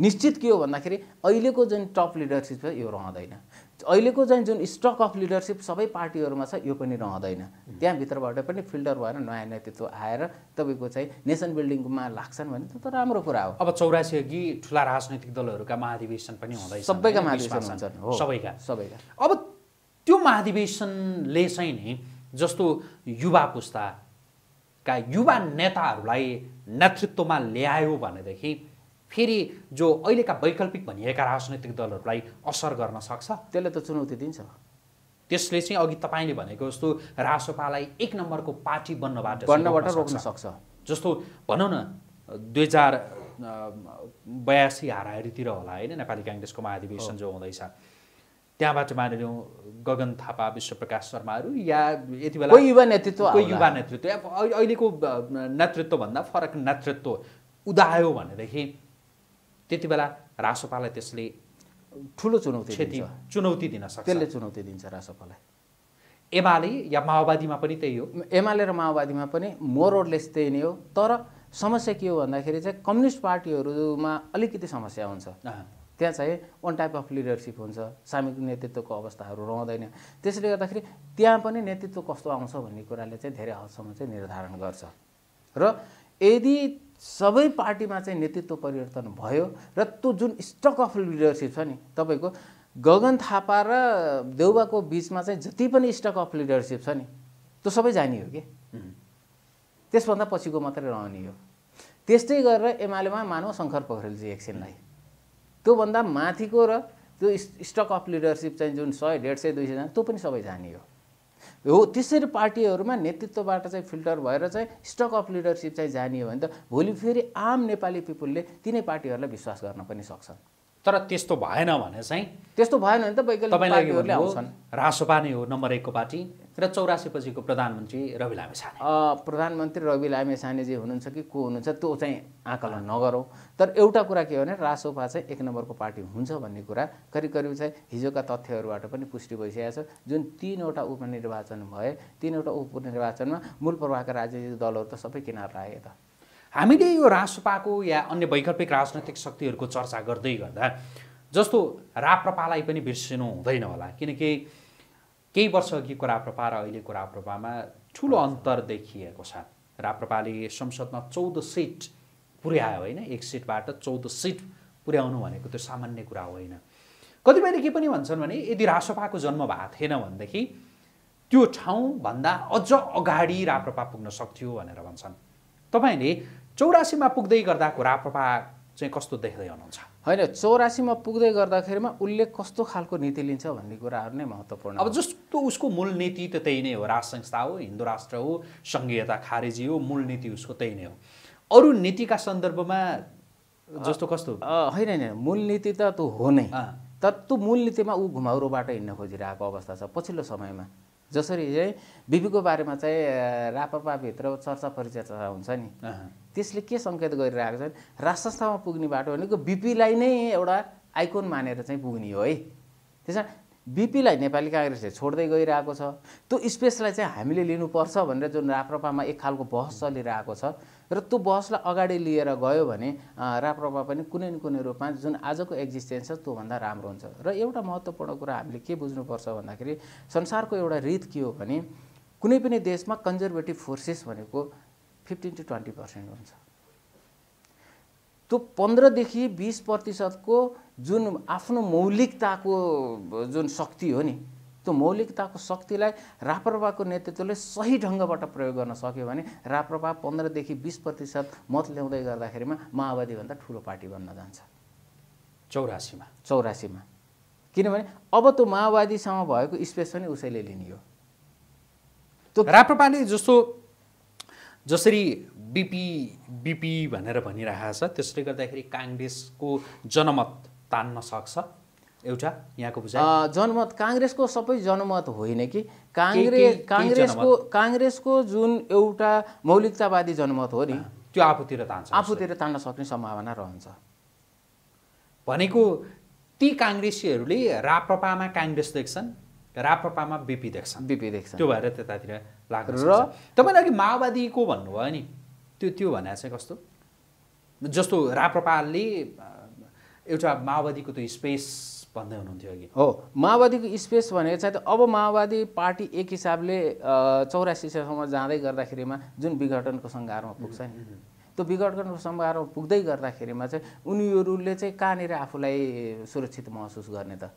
निश्चित के हो भन्दाखेरि अहिलेको जुन टप लिडरसिप छ यो रहँदैन अहिलेको चाहिँ जुन स्टक अफ लिडरसिप सबै पार्टीहरूमा छ यो पनि रहँदैन त्यहाँभित्रबाट पनि फिल्टर भएर नयाँ नेतृत्व आएर तपाईँको चाहिँ नेसन बिल्डिङमा लाग्छन् भने त राम्रो कुरा हो अब चौरासी अघि ठुला राजनैतिक दलहरूका महाधिवेशन पनि हुँदैन सबैका महाधिवेशन हुन्छन् सबैका सबैका अब त्यो महाधिवेशनले चाहिँ नि जस्तो युवा पुस्ताका युवा नेताहरूलाई नेतृत्वमा ल्यायो भनेदेखि फेरि जो अहिलेका वैकल्पिक भनिएका राजनैतिक दलहरूलाई असर गर्न सक्छ त्यसले त चुनौती दिन्छ त्यसले चाहिँ अघि तपाईँले भनेको जस्तो रासोपालाई एक नम्बरको पार्टी बन्नबाट बन्नबाट रोक्न सक्छ जस्तो भनौँ न दुई हजार बयासी हाराहारीतिर होला होइन नेपाली काङ्ग्रेसको महाधिवेशन जो हुँदैछ त्यहाँबाट मानिलिउँ गगन थापा विश्वप्रकाश शर्माहरू या यति बेला युवा नेतृत्व युवा नेतृत्व अहिलेको नेतृत्वभन्दा फरक नेतृत्व उदायो भनेदेखि त्यति बेला रासोपालाई त्यसले ठुलो चुनौती क्षति चुनौती दिन सक्छ त्यसले चुनौती दिन्छ रासोपालाई एमाले या माओवादीमा पनि त्यही हो एमाले र माओवादीमा पनि मोरोडलेस त्यही नै हो तर समस्या के हो भन्दाखेरि चाहिँ कम्युनिस्ट पार्टीहरूमा अलिकति समस्या हुन्छ त्यहाँ चाहिँ वान टाइप अफ लिडरसिप हुन्छ सामूहिक नेतृत्वको अवस्थाहरू रहँदैन त्यसले गर्दाखेरि त्यहाँ पनि नेतृत्व कस्तो आउँछ भन्ने कुराले चाहिँ धेरै हदसम्म चाहिँ निर्धारण गर्छ र यदि सबै पार्टीमा चाहिँ नेतृत्व परिवर्तन भयो र त्यो जुन स्टक अफ लिडरसिप छ नि तपाईँको गगन थापा र देउबाको बिचमा चाहिँ जति पनि स्टक अफ लिडरसिप छ नि त्यो सबै जानियो कि त्यसभन्दा पछिको मात्रै रहने हो त्यस्तै गरेर एमालेमा मानव शङ्कर पोखरेलजी एकछिनलाई त्योभन्दा माथिको र त्यो स्टक अफ लिडरसिप चाहिँ जुन सय डेढ सय दुई सयजना त्यो पनि सबै जानियो हो त्यसरी पार्टीहरूमा नेतृत्वबाट चाहिँ फिल्टर भएर चाहिँ स्टक अफ लिडरसिप चाहिँ जानियो भने त भोलि फेरि आम नेपाली पिपुलले तिनै पार्टीहरूलाई विश्वास गर्न पनि सक्छन् तर त्यस्तो भएन भने चाहिँ त्यस्तो भएन भने त वैकल्पिक आउँछन् रासोपा नै हो नम्बर एकको पार्टी र चौरासी पछिको प्रधानमन्त्री रवि लामे छाने प्रधानमन्त्री रवि लामे छानेजी हुनुहुन्छ कि को हुनुहुन्छ त्यो चाहिँ आकलन नगरौँ तर एउटा कुरा के हो भने रासोपा चाहिँ एक नम्बरको पार्टी हुन्छ भन्ने कुरा करिब करिब चाहिँ हिजोका तथ्यहरूबाट पनि पुष्टि भइसकेको छ जुन तिनवटा उपनिर्वाचन भए तिनवटा उपनिर्वाचनमा मूल प्रभावका राजनीतिक दलहरू त सबै किनार आए त हामीले यो रासपाको या अन्य वैकल्पिक राजनैतिक शक्तिहरूको चर्चा गर्दै गर्दा जस्तो राप्रपालाई पनि बिर्सिनु हुँदैन होला किनकि केही वर्ष अघिको राप्रपा र अहिलेको राप्रपामा ठुलो अन्तर देखिएको छ राप्रपाले संसदमा चौध सिट पुर्यायो होइन एक सिटबाट चौध सिट पुर्याउनु भनेको त्यो सामान्य कुरा होइन कतिपयले के पनि भन्छन् भने यदि रासपाको जन्म भएको थिएन भनेदेखि त्यो ठाउँभन्दा अझ अगाडि राप्रपा पुग्न सक्थ्यो भनेर भन्छन् तपाईँले चौरासीमा पुग्दै गर्दा राप्रपा चाहिँ कस्तो देख्दै हुनुहुन्छ होइन चौरासीमा पुग्दै गर्दाखेरिमा उसले कस्तो खालको नीति लिन्छ भन्ने कुराहरू नै महत्त्वपूर्ण अब जस्तो उसको मूल नीति त त्यही नै हो राष्ट्र संस्था हो हिन्दू राष्ट्र हो सङ्घीयता खारेजी हो मूल नीति उसको त्यही नै हो अरू नीतिका सन्दर्भमा जस्तो कस्तो होइन होइन मूल नीति त त्यो हो नै तर त्यो मूल नीतिमा ऊ घुमाउरोबाट हिँड्न खोजिरहेको अवस्था छ पछिल्लो समयमा जसरी चाहिँ बिपीको बारेमा चाहिँ रापरपाभित्र चर्चा परिचर्चा हुन्छ नि त्यसले के सङ्केत गरिरहेको छ भने राजसंस्थामा पुग्ने बाटो भनेको बिपीलाई नै एउटा आइकोन मानेर चाहिँ पुग्ने हो है त्यस कारण बिपीलाई नेपाली काङ्ग्रेसले छोड्दै गइरहेको छ त्यो स्पेसलाई चाहिँ हामीले लिनुपर्छ भनेर जुन राप्रपामा एक खालको बहस चलिरहेको छ र त्यो बहसलाई अगाडि लिएर गयो भने राप्रपा पनि कुनै न कुनै रूपमा जुन आजको एक्जिस्टेन्स छ त्योभन्दा राम्रो हुन्छ र एउटा महत्त्वपूर्ण कुरा हामीले के बुझ्नुपर्छ भन्दाखेरि संसारको एउटा रित के हो भने कुनै पनि देशमा कन्जर्भेटिभ फोर्सेस भनेको फिफ्टिन टु ट्वेन्टी पर्सेन्ट हुन्छ त्यो पन्ध्रदेखि बिस प्रतिशतको जुन आफ्नो मौलिकताको जुन शक्ति हो नि त्यो मौलिकताको शक्तिलाई राप्रपाको नेतृत्वले सही ढङ्गबाट प्रयोग गर्न सक्यो भने राप्रपा पन्ध्रदेखि बिस प्रतिशत मत ल्याउँदै गर्दाखेरिमा माओवादीभन्दा ठुलो पार्टी बन्न जान्छ चौरासीमा चौरासीमा किनभने अब त्यो माओवादीसँग भएको स्पेस पनि उसैले लिने हो त्यो राप्रपाले जस्तो जसरी बिपी बिपी भनेर भनिरहेको छ त्यसले गर्दाखेरि काङ्ग्रेसको जनमत तान्न सक्छ एउटा यहाँको बुझाइ जनमत काङ्ग्रेसको सबै जनमत होइन कि काङ्ग्रेस काङ्ग्रेसको काङ्ग्रेसको जुन एउटा मौलिकतावादी जनमत हो नि त्यो आफूतिर तान्छ आफूतिर तान्न सक्ने सम्भावना रहन्छ भनेको ती काङ्ग्रेसीहरूले राप्रपामा काङ्ग्रेस देख्छन् राप्रपामा बिपी देख्छन् बिपी देख्छन् त्यो भएर त्यतातिर लाग्छ र तपाईँले अघि माओवादीको भन्नुभयो नि त्यो त्यो भनेर चाहिँ कस्तो जस्तो राप्रपालले एउटा माओवादीको त्यो स्पेस भन्दै हुनुहुन्थ्यो अघि हो माओवादीको स्पेस भनेको चाहिँ अब माओवादी पार्टी एक हिसाबले चौरासी सयसम्म जाँदै गर्दाखेरिमा जुन विघटनको सङ्घारमा पुग्छ नि त्यो विघटनको सङ्घारमा पुग्दै गर्दाखेरिमा चाहिँ उनीहरूले चाहिँ कहाँनिर आफूलाई सुरक्षित महसुस गर्ने त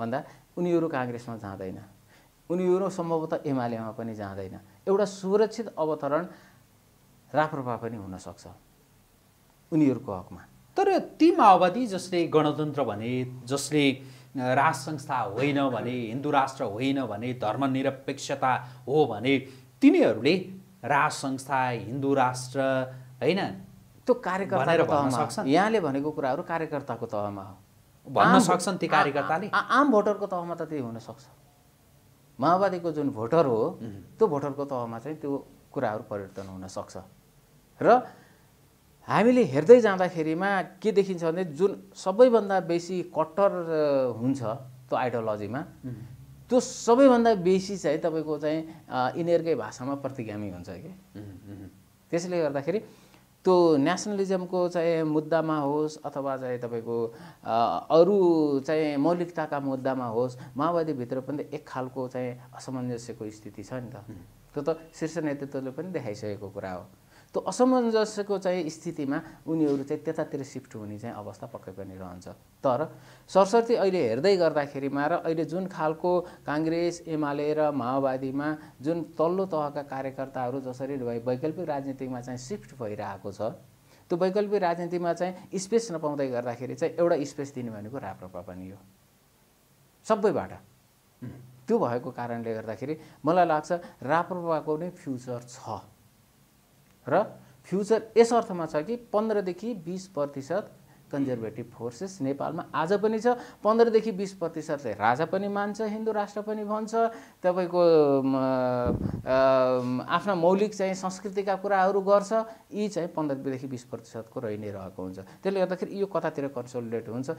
भन्दा उनीहरू काङ्ग्रेसमा जाँदैन उनीहरू सम्भवतः एमालेमा पनि जाँदैन एउटा सुरक्षित अवतरण राप्रपा पनि हुनसक्छ उनीहरूको हकमा तर ती माओवादी जसले गणतन्त्र भने जसले राज संस्था होइन भने हिन्दू राष्ट्र होइन भने धर्मनिरपेक्षता हो भने तिनीहरूले राज संस्था हिन्दू राष्ट्र होइन त्यो कार्यकर्ताको तहमा यहाँले भनेको कुराहरू कार्यकर्ताको तहमा हो भन्न सक्छन् ती कार्यकर्ताले आम भोटरको तहमा त त्यही हुनसक्छ माओवादीको जुन भोटर हो त्यो भोटरको तहमा चाहिँ त्यो कुराहरू परिवर्तन हुन सक्छ र हामीले हेर्दै जाँदाखेरिमा के देखिन्छ भने जुन सबैभन्दा बेसी कट्टर हुन्छ त्यो आइडियोलोजीमा त्यो सबैभन्दा बेसी चाहिँ तपाईँको चाहिँ यिनीहरूकै भाषामा प्रतिगामी हुन्छ कि त्यसले गर्दाखेरि त्यो नेसनलिजमको चाहिँ मुद्दामा होस् अथवा चाहिँ तपाईँको अरू चाहिँ मौलिकताका मुद्दामा होस् माओवादीभित्र पनि एक खालको चाहिँ असमञ्जस्यको स्थिति छ नि त त्यो त शीर्ष नेतृत्वले पनि देखाइसकेको कुरा हो त्यो असमञ्जस्यको चाहिँ स्थितिमा उनीहरू चाहिँ त्यतातिर सिफ्ट हुने चाहिँ अवस्था पक्कै पनि रहन्छ तर सरस्वती अहिले हेर्दै गर्दाखेरिमा र अहिले जुन खालको काङ्ग्रेस एमाले र माओवादीमा जुन तल्लो तहका कार्यकर्ताहरू जसरी वैकल्पिक राजनीतिमा चाहिँ सिफ्ट भइरहेको छ त्यो वैकल्पिक राजनीतिमा चाहिँ स्पेस नपाउँदै गर्दाखेरि चाहिँ एउटा स्पेस दिने भनेको राप्रपा पनि हो सबैबाट त्यो भएको कारणले गर्दाखेरि मलाई लाग्छ राप्रपाको नै फ्युचर छ र फ्युचर यस अर्थमा छ कि पन्ध्रदेखि बिस प्रतिशत कन्जर्भेटिभ फोर्सेस नेपालमा आज पनि छ पन्ध्रदेखि बिस प्रतिशतले राजा पनि मान्छ हिन्दू राष्ट्र पनि भन्छ तपाईँको आफ्ना मौलिक चाहिँ संस्कृतिका कुराहरू गर्छ यी चाहिँ पन्ध्रदेखि बिस प्रतिशतको रहि नै रहेको हुन्छ त्यसले गर्दाखेरि यो कतातिर कन्सोलिडेट हुन्छ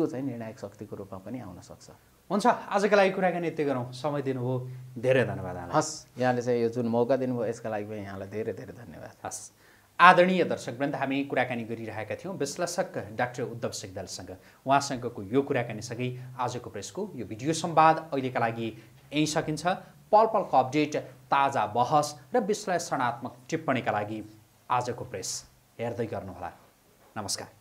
त्यो चाहिँ निर्णायक शक्तिको रूपमा पनि आउन सक्छ हुन्छ आजको लागि कुराकानी यति गरौँ समय दिनुभयो धेरै धन्यवाद हस् यहाँले चाहिँ यो जुन मौका दिनुभयो यसका लागि पनि यहाँलाई धेरै धेरै धन्यवाद हस् आदरणीय दर्शकवृन्द हामी कुराकानी गरिरहेका थियौँ विश्लेषक डाक्टर उद्धव सिग्दालसँग उहाँसँगको यो कुराकानीसँगै आजको प्रेसको यो भिडियो सम्वाद अहिलेका लागि यहीँ सकिन्छ पल पलको अपडेट ताजा बहस र विश्लेषणात्मक टिप्पणीका लागि आजको प्रेस हेर्दै गर्नुहोला नमस्कार